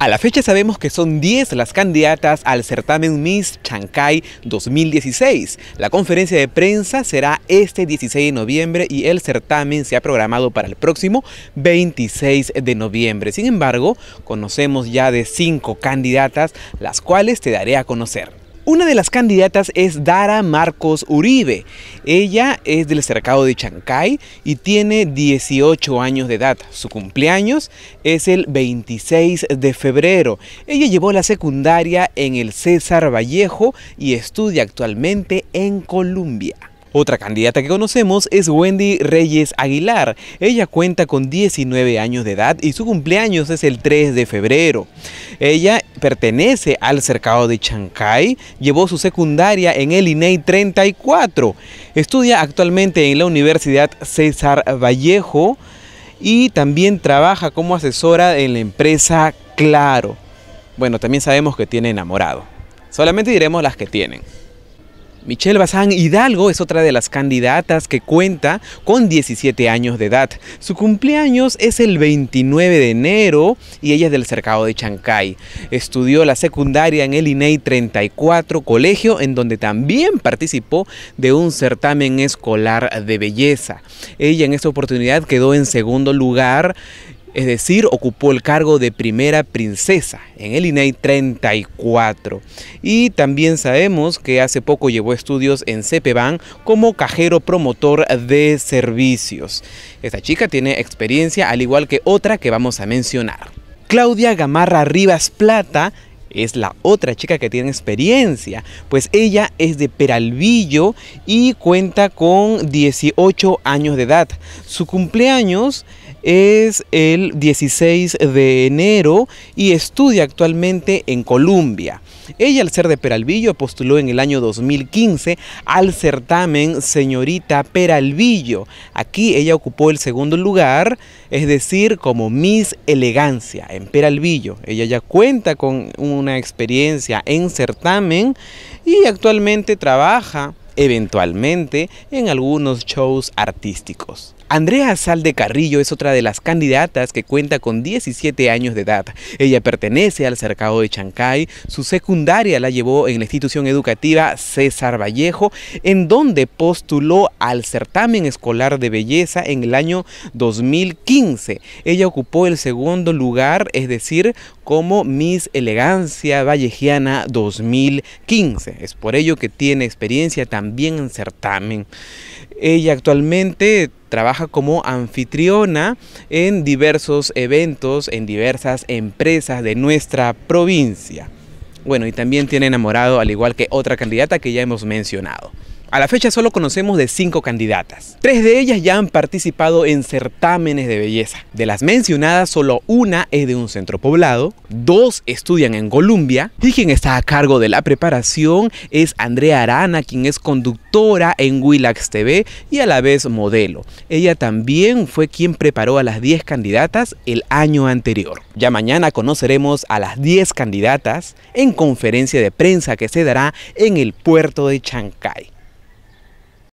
A la fecha sabemos que son 10 las candidatas al certamen Miss Chancay 2016. La conferencia de prensa será este 16 de noviembre y el certamen se ha programado para el próximo 26 de noviembre. Sin embargo, conocemos ya de 5 candidatas, las cuales te daré a conocer. Una de las candidatas es Dara Marcos Uribe. Ella es del cercado de Chancay y tiene 18 años de edad. Su cumpleaños es el 26 de febrero. Ella llevó la secundaria en el César Vallejo y estudia actualmente en Colombia. Otra candidata que conocemos es Wendy Reyes Aguilar. Ella cuenta con 19 años de edad y su cumpleaños es el 3 de febrero. Ella pertenece al cercado de Chancay, llevó su secundaria en el INEI 34. Estudia actualmente en la Universidad César Vallejo y también trabaja como asesora en la empresa Claro. Bueno, también sabemos que tiene enamorado. Solamente diremos las que tienen. Michelle Bazán Hidalgo es otra de las candidatas que cuenta con 17 años de edad. Su cumpleaños es el 29 de enero y ella es del cercado de Chancay. Estudió la secundaria en el INEI 34 colegio en donde también participó de un certamen escolar de belleza. Ella en esta oportunidad quedó en segundo lugar es decir, ocupó el cargo de primera princesa en el INEI 34. Y también sabemos que hace poco llevó estudios en CPBAN como cajero promotor de servicios. Esta chica tiene experiencia al igual que otra que vamos a mencionar. Claudia Gamarra Rivas Plata es la otra chica que tiene experiencia, pues ella es de Peralvillo y cuenta con 18 años de edad. Su cumpleaños es el 16 de enero y estudia actualmente en Colombia. Ella, al ser de Peralvillo, postuló en el año 2015 al certamen Señorita Peralvillo. Aquí ella ocupó el segundo lugar, es decir, como Miss Elegancia en Peralvillo. Ella ya cuenta con un experiencia en certamen y actualmente trabaja eventualmente en algunos shows artísticos. Andrea Salde Carrillo es otra de las candidatas que cuenta con 17 años de edad. Ella pertenece al cercado de Chancay. Su secundaria la llevó en la institución educativa César Vallejo, en donde postuló al certamen escolar de belleza en el año 2015. Ella ocupó el segundo lugar, es decir, como Miss Elegancia Vallejiana 2015. Es por ello que tiene experiencia también también en certamen. Ella actualmente trabaja como anfitriona en diversos eventos, en diversas empresas de nuestra provincia. Bueno, y también tiene enamorado, al igual que otra candidata que ya hemos mencionado. A la fecha solo conocemos de cinco candidatas. Tres de ellas ya han participado en certámenes de belleza. De las mencionadas, solo una es de un centro poblado, dos estudian en Colombia y quien está a cargo de la preparación es Andrea Arana, quien es conductora en Willax TV y a la vez modelo. Ella también fue quien preparó a las 10 candidatas el año anterior. Ya mañana conoceremos a las 10 candidatas en conferencia de prensa que se dará en el puerto de Chancay.